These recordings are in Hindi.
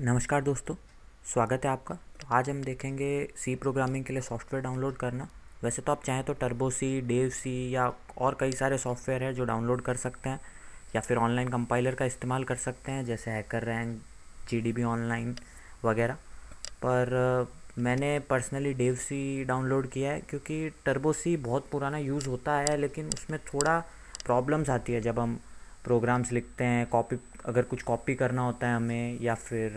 नमस्कार दोस्तों स्वागत है आपका तो आज हम देखेंगे सी प्रोग्रामिंग के लिए सॉफ्टवेयर डाउनलोड करना वैसे तो आप चाहें तो टर्बो सी डेव सी या और कई सारे सॉफ्टवेयर है जो डाउनलोड कर सकते हैं या फिर ऑनलाइन कंपाइलर का इस्तेमाल कर सकते हैं जैसे hacker rank G D B online वगैरह पर मैंने पर्सनली डेव सी डाउनलोड किया है क्योंकि टर्बो सी बहुत पुराना यूज़ होता है लेकिन उसमें थोड़ा प्रॉब्लम्स आती है जब हम प्रोग्राम्स लिखते हैं कॉपी अगर कुछ कॉपी करना होता है हमें या फिर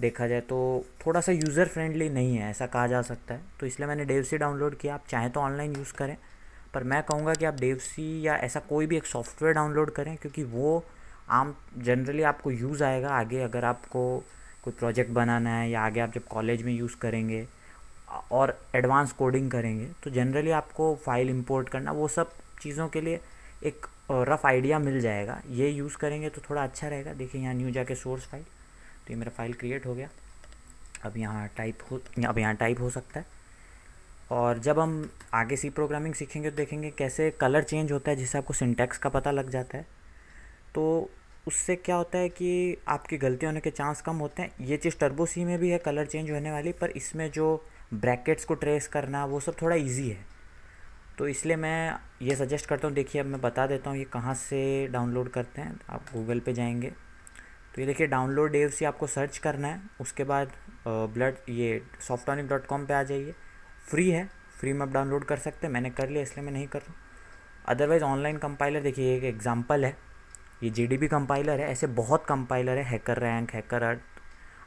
देखा जाए तो थोड़ा सा यूज़र फ्रेंडली नहीं है ऐसा कहा जा सकता है तो इसलिए मैंने डेवसी डाउनलोड किया आप चाहें तो ऑनलाइन यूज़ करें पर मैं कहूँगा कि आप डेवसी या ऐसा कोई भी एक सॉफ्टवेयर डाउनलोड करें क्योंकि वो आम जनरली आपको यूज़ आएगा आगे अगर आपको कोई प्रोजेक्ट बनाना है या आगे आप जब कॉलेज में यूज़ करेंगे और एडवांस कोडिंग करेंगे तो जनरली आपको फाइल इंपोर्ट करना वो सब चीज़ों के लिए एक रफ़ आइडिया मिल जाएगा ये यूज़ करेंगे तो थोड़ा अच्छा रहेगा देखिए यहाँ न्यू जाके सोर्स फाइल तो ये मेरा फाइल क्रिएट हो गया अब यहाँ टाइप हो अब यहाँ टाइप हो सकता है और जब हम आगे सी प्रोग्रामिंग सीखेंगे तो देखेंगे कैसे कलर चेंज होता है जिससे आपको सिंटेक्स का पता लग जाता है तो उससे क्या होता है कि आपकी गलती होने के चांस कम होते हैं ये चीज़ टर्बो सी में भी है कलर चेंज होने वाली पर इसमें जो ब्रैकेट्स को ट्रेस करना वो सब थोड़ा ईजी है तो इसलिए मैं ये सजेस्ट करता हूँ देखिए अब मैं बता देता हूँ ये कहाँ से डाउनलोड करते हैं आप गूगल पे जाएंगे तो ये देखिए डाउनलोड डेव से आपको सर्च करना है उसके बाद ब्लड ये सॉफ्टॉनिक डॉट कॉम पर आ जाइए फ्री है फ्री में आप डाउनलोड कर सकते हैं मैंने कर लिया इसलिए मैं नहीं कर रहा हूँ अदरवाइज़ ऑनलाइन कंपाइलर देखिए एक एग्जाम्पल है ये जी डी कंपाइलर है ऐसे बहुत कंपाइलर है हैकर रैंक हैकर अर्ट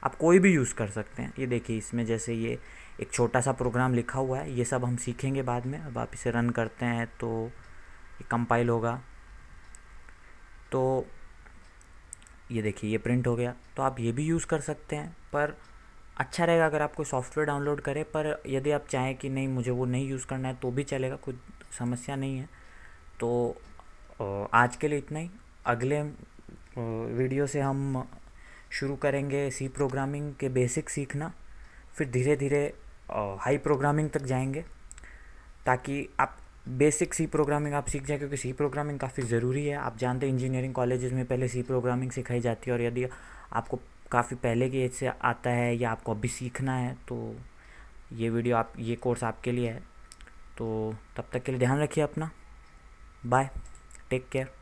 आप कोई भी यूज़ कर सकते हैं ये देखिए इसमें जैसे ये एक छोटा सा प्रोग्राम लिखा हुआ है ये सब हम सीखेंगे बाद में अब आप इसे रन करते हैं तो ये कंपाइल होगा तो ये देखिए ये प्रिंट हो गया तो आप ये भी यूज़ कर सकते हैं पर अच्छा रहेगा अगर आप कोई सॉफ्टवेयर डाउनलोड करें पर यदि आप चाहें कि नहीं मुझे वो नहीं यूज़ करना है तो भी चलेगा कोई समस्या नहीं है तो आज के लिए इतना ही अगले वीडियो से हम शुरू करेंगे सी प्रोग्रामिंग के बेसिक सीखना फिर धीरे धीरे हाई प्रोग्रामिंग तक जाएंगे ताकि आप बेसिक सी प्रोग्रामिंग आप सीख जाए क्योंकि सी प्रोग्रामिंग काफ़ी ज़रूरी है आप जानते हैं इंजीनियरिंग कॉलेजेस में पहले सी प्रोग्रामिंग सिखाई जाती है और यदि आपको काफ़ी पहले की एज से आता है या आपको अभी सीखना है तो ये वीडियो आप ये कोर्स आपके लिए है तो तब तक के लिए ध्यान रखिए अपना बाय टेक केयर